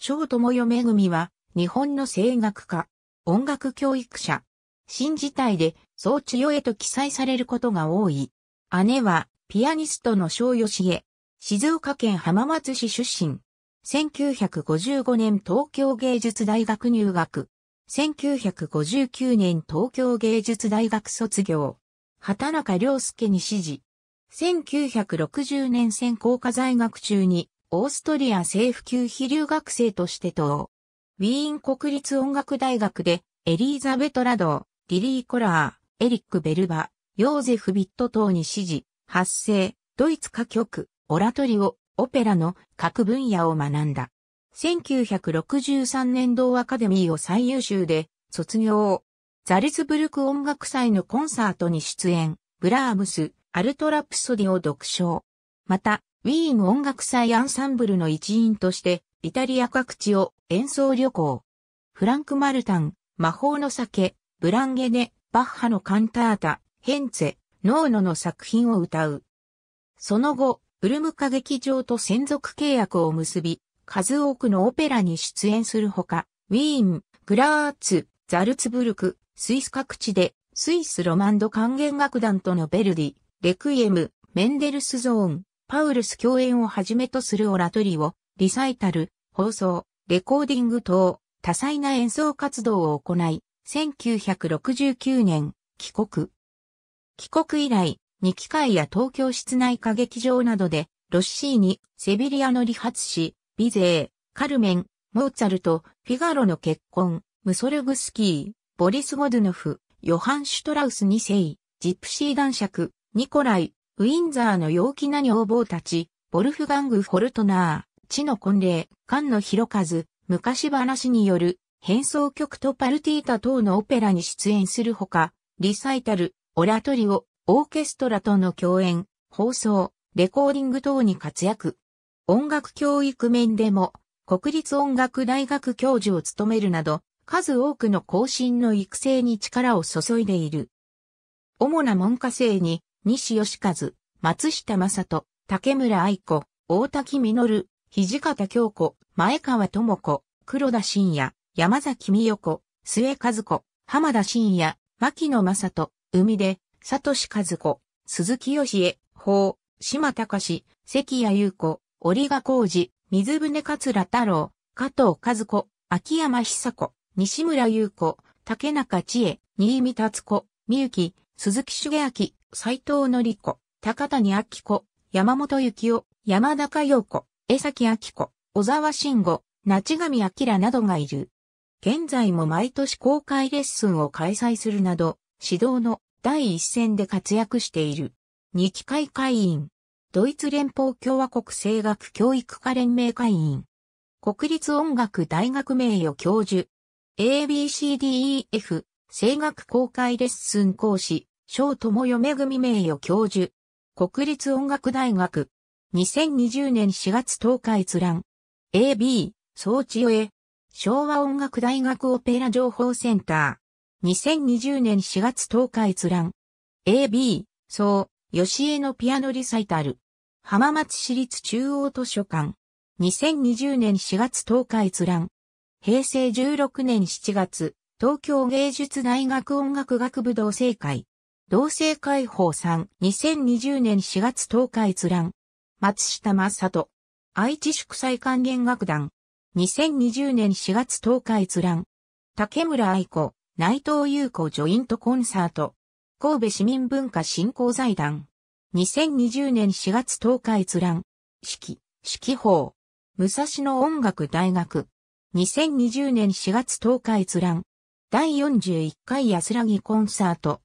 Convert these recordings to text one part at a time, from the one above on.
小友よめぐみは、日本の声楽家、音楽教育者、新時代で、総ちよへと記載されることが多い。姉は、ピアニストの小吉江、静岡県浜松市出身。1955年東京芸術大学入学。1959年東京芸術大学卒業。畑中良介に指示。1960年専攻科在学中にオーストリア政府級非留学生として等。ウィーン国立音楽大学で、エリーザベト・ラドー、ディリー・コラー、エリック・ベルバ、ヨーゼフ・ビット等に指示、発声、ドイツ歌曲、オラトリオ、オペラの各分野を学んだ。1963年度アカデミーを最優秀で卒業。ザルツブルク音楽祭のコンサートに出演、ブラームス、アルトラプソディを独唱。また、ウィーン音楽祭アンサンブルの一員として、イタリア各地を演奏旅行。フランク・マルタン、魔法の酒、ブランゲネ、バッハのカンタータ、ヘンツェ、ノーノの作品を歌う。その後、ウルム歌劇場と専属契約を結び、数多くのオペラに出演するほか、ウィーン、グラーツ、ザルツブルク、スイス各地で、スイスロマンド管弦楽団とのベルディ、レクイエム、メンデルスゾーン、パウルス共演をはじめとするオラトリオ、リサイタル、放送、レコーディング等、多彩な演奏活動を行い、1969年、帰国。帰国以来、2機会や東京室内歌劇場などで、ロッシーニ、セビリアの理髪師、ビゼー、カルメン、モーツァルト、フィガロの結婚、ムソルグスキー、ボリス・ゴドゥノフ、ヨハン・シュトラウス2世、ジプシー男爵、ニコライ、ウィンザーの陽気な女房たち、ボルフガング・フォルトナー、地の婚礼、菅野博和、昔話による、変奏曲とパルティータ等のオペラに出演するほか、リサイタル、オラトリオ、オーケストラとの共演、放送、レコーディング等に活躍。音楽教育面でも、国立音楽大学教授を務めるなど、数多くの後進の育成に力を注いでいる。主な文下生に、西義和、松下正人、竹村愛子、大滝実、土方京子、前川智子、黒田真也、山崎美代子、末和子、浜田真也、牧野正人、海出、里志和子、鈴木義恵、法、島隆、関谷優子、織賀浩二、水船桂太郎、加藤和子、秋山久子、西村優子、竹中千恵、新見達子、三幸、鈴木茂明、斎藤則子。高谷明子、山本幸夫、山中陽子、江崎明子、小沢慎吾、夏上明などがいる。現在も毎年公開レッスンを開催するなど、指導の第一線で活躍している。二機会会員。ドイツ連邦共和国声楽教育家連盟会員。国立音楽大学名誉教授。ABCDEF 声楽公開レッスン講師、小友嫁組名誉教授。国立音楽大学。2020年4月10日閲覧。AB、総知恵。昭和音楽大学オペラ情報センター。2020年4月10日閲覧。AB、総、吉江のピアノリサイタル。浜松市立中央図書館。2020年4月10日閲覧。平成16年7月、東京芸術大学音楽学部同成会。同性解放3、2020年4月10日閲覧。松下正人。愛知祝祭管弦楽団。2020年4月10日閲覧。竹村愛子、内藤優子ジョイントコンサート。神戸市民文化振興財団。2020年4月10日閲覧。式、式法。武蔵野音楽大学。2020年4月10日閲覧。第41回安らぎコンサート。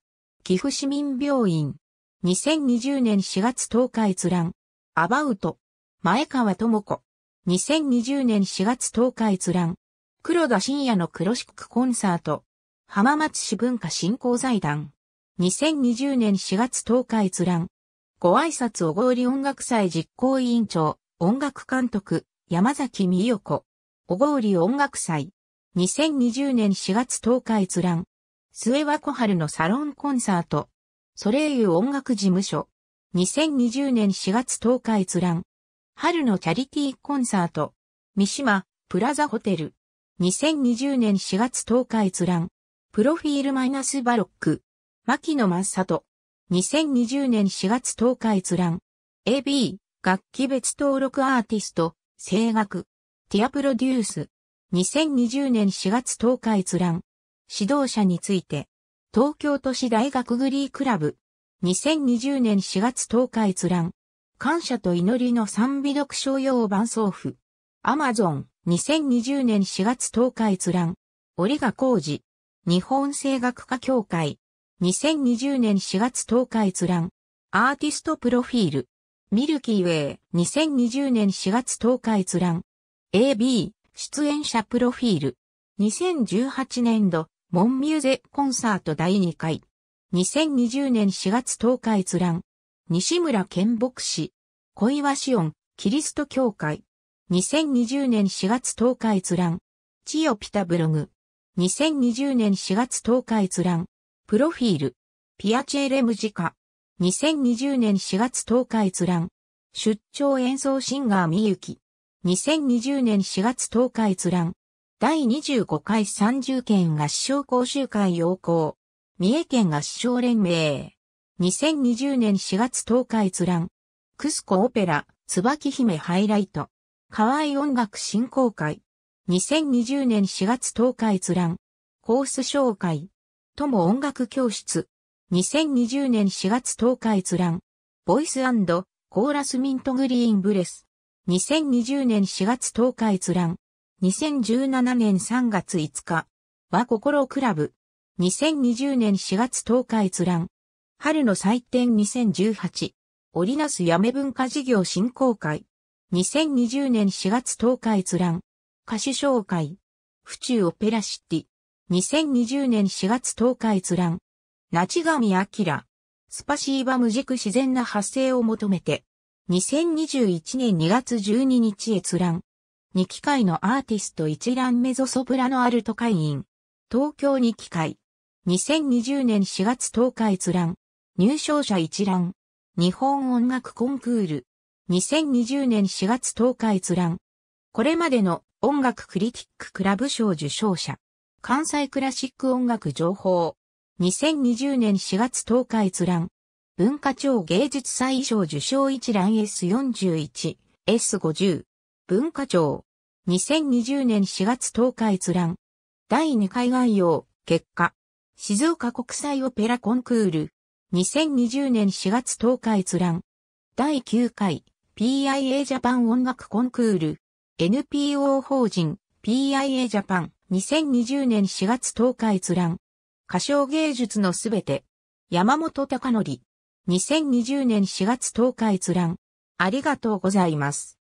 岐阜市民病院。2020年4月10日閲覧。アバウト。前川智子。2020年4月10日閲覧。黒田深夜のクロシックコンサート。浜松市文化振興財団。2020年4月10日閲覧。ご挨拶おごり音楽祭実行委員長、音楽監督、山崎美代子。おごり音楽祭。2020年4月10日閲覧。末は小春のサロンコンサート。ソレイユ音楽事務所。2020年4月10日閲覧。春のチャリティーコンサート。三島、プラザホテル。2020年4月10日閲覧。プロフィールマイナスバロック。牧野正里。2020年4月10日閲覧。AB、楽器別登録アーティスト、声楽。ティアプロデュース。2020年4月10日閲覧。指導者について、東京都市大学グリークラブ、2020年4月10日閲覧、感謝と祈りの賛美読書用版送付、アマゾン、2020年4月10日閲覧、折賀浩二、日本声楽家協会、2020年4月10日閲覧、アーティストプロフィール、ミルキーウェイ、2020年4月10日閲覧、AB、出演者プロフィール、2018年度、モンミューゼコンサート第2回。2020年4月10日閲覧。西村健牧師。小岩シオン、キリスト教会。2020年4月10日閲覧。チヨピタブログ。2020年4月10日閲覧。プロフィール。ピアチェレムジカ。2020年4月10日閲覧。出張演奏シンガーみゆき。2020年4月10日閲覧。第25回30県合唱講習会要項。三重県合唱連盟。2020年4月10日閲覧。クスコオペラ、椿姫ハイライト。河合音楽振興会。2020年4月10日閲覧。コース紹介。友音楽教室。2020年4月10日閲覧。ボイスコーラスミントグリーンブレス。2020年4月10日閲覧。2017年3月5日和心クラブ。2020年4月10日閲覧。春の祭典2018。織なすやめ文化事業振興会。2020年4月10日閲覧。歌手紹介。府中オペラシティ。2020年4月10日閲覧。なちが明。スパシーバム軸自然な発生を求めて。2021年2月12日閲覧。2機械のアーティスト一覧メゾソプラノアルト会員。東京2機械。2020年4月10日閲覧。入賞者一覧。日本音楽コンクール。2020年4月10日閲覧。これまでの音楽クリティッククラブ賞受賞者。関西クラシック音楽情報。2020年4月10日閲覧。文化庁芸術祭賞受賞一覧 S41、S50。文化庁。2020年4月10日閲覧。第2回概要、結果。静岡国際オペラコンクール。2020年4月10日閲覧。第9回 PIA ジャパン音楽コンクール。NPO 法人 PIA ジャパン2020年4月10日閲覧。歌唱芸術のすべて。山本隆則。2020年4月10日閲覧。ありがとうございます。